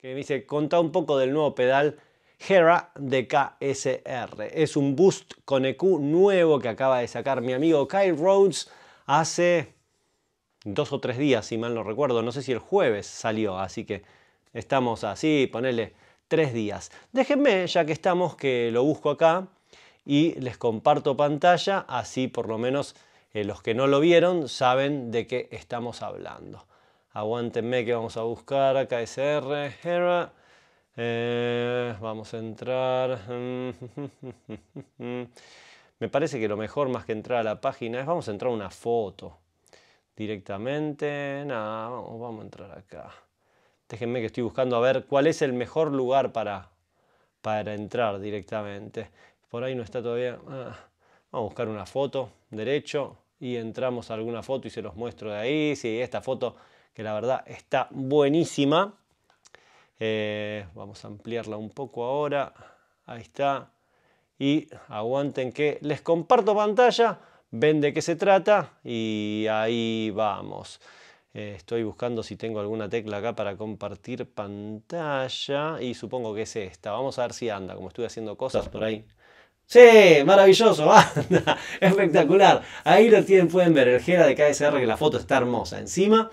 que me dice, contá un poco del nuevo pedal Hera de KSR. Es un Boost con EQ nuevo que acaba de sacar mi amigo Kyle Rhodes hace dos o tres días, si mal no recuerdo. No sé si el jueves salió, así que estamos así, ponele tres días. Déjenme, ya que estamos, que lo busco acá y les comparto pantalla, así por lo menos eh, los que no lo vieron saben de qué estamos hablando aguántenme que vamos a buscar KSR, Hera. Eh, vamos a entrar. Me parece que lo mejor más que entrar a la página es vamos a entrar a una foto directamente. Nada, vamos, a entrar acá. Déjenme que estoy buscando a ver cuál es el mejor lugar para, para entrar directamente. Por ahí no está todavía. Ah, vamos a buscar una foto, derecho, y entramos a alguna foto y se los muestro de ahí. Si esta foto que la verdad está buenísima. Eh, vamos a ampliarla un poco ahora. Ahí está. Y aguanten que les comparto pantalla, ven de qué se trata y ahí vamos. Eh, estoy buscando si tengo alguna tecla acá para compartir pantalla y supongo que es esta. Vamos a ver si anda, como estoy haciendo cosas por ahí. Sí, maravilloso, anda, espectacular. Ahí lo tienen, pueden ver el Gera de KSR, que la foto está hermosa. Encima,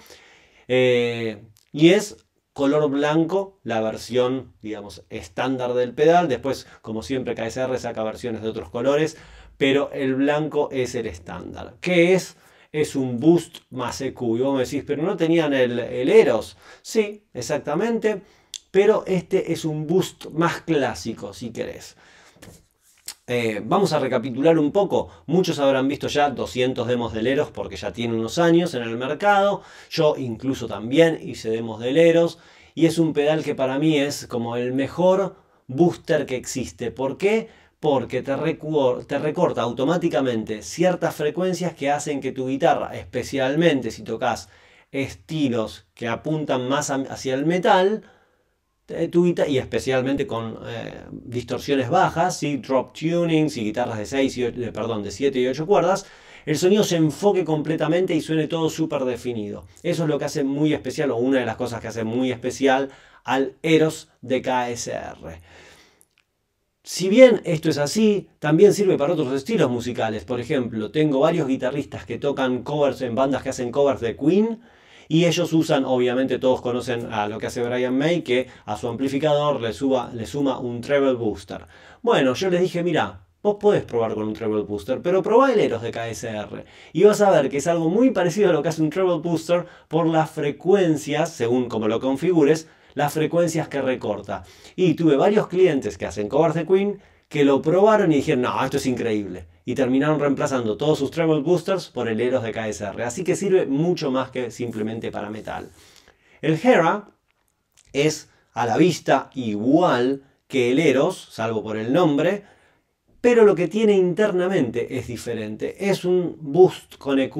eh, y es color blanco la versión, digamos, estándar del pedal. Después, como siempre, KSR saca versiones de otros colores, pero el blanco es el estándar. ¿Qué es? Es un Boost más EQ. Y vos me decís, pero no tenían el, el Eros. Sí, exactamente. Pero este es un Boost más clásico, si querés. Eh, vamos a recapitular un poco. Muchos habrán visto ya 200 demos de porque ya tiene unos años en el mercado. Yo incluso también hice demos de Y es un pedal que para mí es como el mejor booster que existe. ¿Por qué? Porque te recorta automáticamente ciertas frecuencias que hacen que tu guitarra, especialmente si tocas estilos que apuntan más hacia el metal, eh, y especialmente con eh, distorsiones bajas, y drop tunings y guitarras de de 7 y 8 cuerdas, el sonido se enfoque completamente y suene todo súper definido. Eso es lo que hace muy especial o una de las cosas que hace muy especial al Eros de KSR. Si bien esto es así, también sirve para otros estilos musicales. Por ejemplo, tengo varios guitarristas que tocan covers en bandas que hacen covers de Queen y ellos usan, obviamente todos conocen a lo que hace Brian May, que a su amplificador le, suma un treble booster. Bueno, yo les dije, mira, Vos podés probar con un Treble Booster, pero probá el Eros de KSR. Y vas a ver que es algo muy parecido a lo que hace un Treble Booster por las frecuencias, según como lo configures, las frecuencias que recorta. Y tuve varios clientes que hacen covers de Queen que lo probaron y dijeron, no, esto es increíble. Y terminaron reemplazando todos sus Treble Boosters por el Eros de KSR. Así que sirve mucho más que simplemente para metal. El Hera es a la vista igual que el Eros, salvo por el nombre, pero lo que tiene internamente es diferente. Es un boost con EQ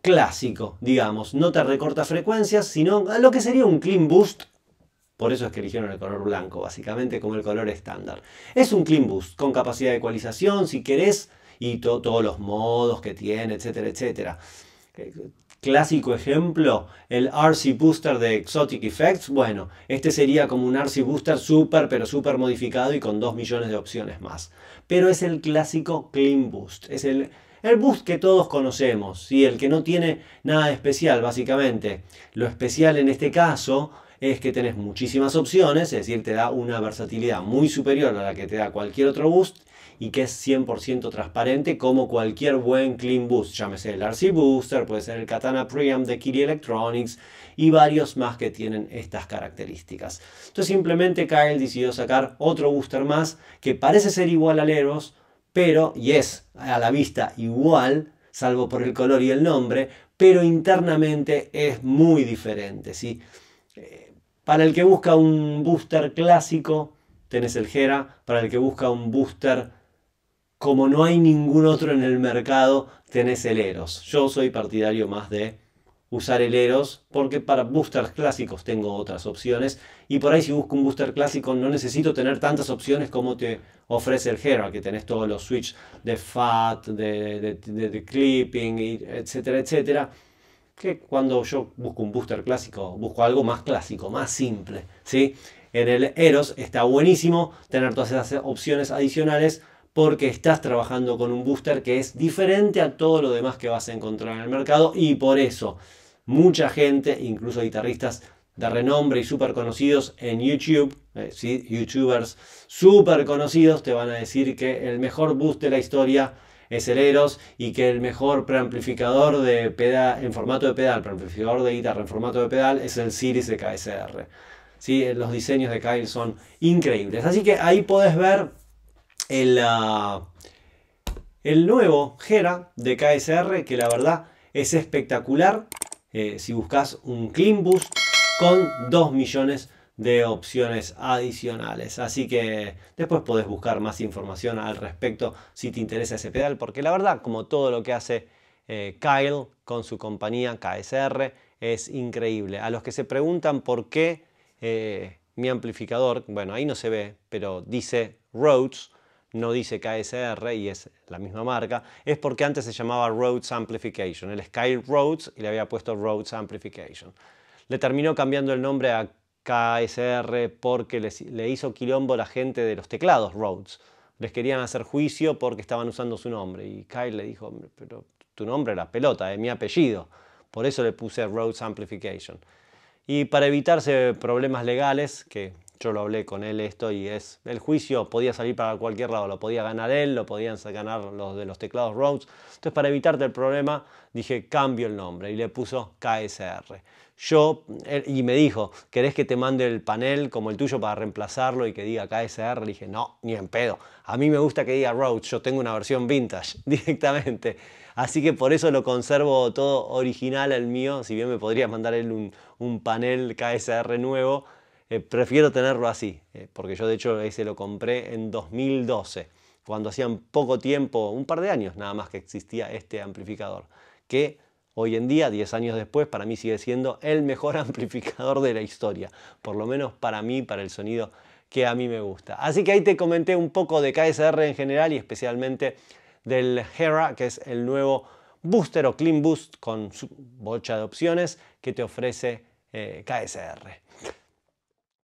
clásico, digamos. No te recorta frecuencias, sino lo que sería un clean boost por eso es que eligieron el color blanco, básicamente como el color estándar. Es un clean boost con capacidad de ecualización, si querés, y todos los modos que tiene, etcétera, etcétera. Eh, clásico ejemplo, el RC Booster de Exotic Effects. Bueno, este sería como un RC Booster súper, pero súper modificado y con 2 millones de opciones más. Pero es el clásico Clean Boost. Es el, el boost que todos conocemos, y el que no tiene nada especial, básicamente. Lo especial en este caso es que tenés muchísimas opciones, es decir, te da una versatilidad muy superior a la que te da cualquier otro boost y que es 100% transparente como cualquier buen clean boost, llámese el RC Booster, puede ser el Katana Preamp de Kiri Electronics y varios más que tienen estas características. Entonces simplemente Kyle decidió sacar otro booster más que parece ser igual al Eros, pero, y es a la vista igual, salvo por el color y el nombre, pero internamente es muy diferente, eh, para el que busca un booster clásico, tenés el HERA, Para el que busca un booster, como no hay ningún otro en el mercado, tenés el Eros. Yo soy partidario más de usar el Eros, porque para boosters clásicos tengo otras opciones. Y por ahí si busco un booster clásico no necesito tener tantas opciones como te ofrece el HERA, que tenés todos los switches de FAT, de, clipping, etcétera, etcétera que cuando yo busco un booster clásico, busco algo más clásico, más simple. ¿sí? En el Eros está buenísimo tener todas esas opciones adicionales porque estás trabajando con un booster que es diferente a todo lo demás que vas a encontrar en el mercado y por eso mucha gente, incluso guitarristas de renombre y súper conocidos en YouTube, eh, si youtubers súper conocidos te van a decir que el mejor boost de la historia eseleros y que el mejor preamplificador de pedal, en formato de pedal, preamplificador de guitarra en formato de pedal es el Siris de KSR. Eh, los diseños de Kyle son increíbles. Así que ahí podés ver el, ah, el nuevo Gera de KSR que la verdad es espectacular. Eh, si buscas un Clean con 2 millones de opciones adicionales. Así que después podés buscar más información al respecto si te interesa ese pedal, porque la verdad, como todo lo que hace eh, Kyle con su compañía KSR, es increíble. A los que se preguntan por qué eh, mi amplificador, bueno, ahí no se ve, pero dice Rhodes, no dice KSR y es la misma marca, es porque antes se llamaba Rhodes Amplification, el Sky Rhodes y le había puesto Rhodes Amplification. Le terminó cambiando el nombre a KSR porque le hizo quilombo la gente de los teclados Rhodes. Les querían hacer juicio porque estaban usando su nombre. Y Kyle le dijo, pero tu nombre era pelota, es eh, mi apellido. Por eso le puse Rhodes Amplification. Y para evitarse problemas legales, que yo lo hablé con él esto y es, el juicio podía salir para cualquier lado, lo podía ganar él, lo podían ganar los de los teclados Rhodes. Entonces para evitarte el problema dije cambio el nombre y le puso KSR. Yo, y me dijo, ¿querés que te mande el panel como el tuyo para reemplazarlo y que diga KSR? Le dije, no, ni en pedo. A mí me gusta que diga Rhodes, yo tengo una versión vintage directamente. Así que por eso lo conservo todo original el mío, si bien me podrías mandar él un panel KSR nuevo eh, prefiero tenerlo así, eh, porque yo de hecho se lo compré en 2012, cuando hacían poco tiempo, un par de años nada más que existía este amplificador, que hoy en día, 10 años después, para mí sigue siendo el mejor amplificador de la historia, por lo menos para mí, para el sonido que a mí me gusta. Así que ahí te comenté un poco de KSR en general y especialmente del Hera, que es el nuevo booster o clean boost con su bocha de opciones que te ofrece eh, KSR.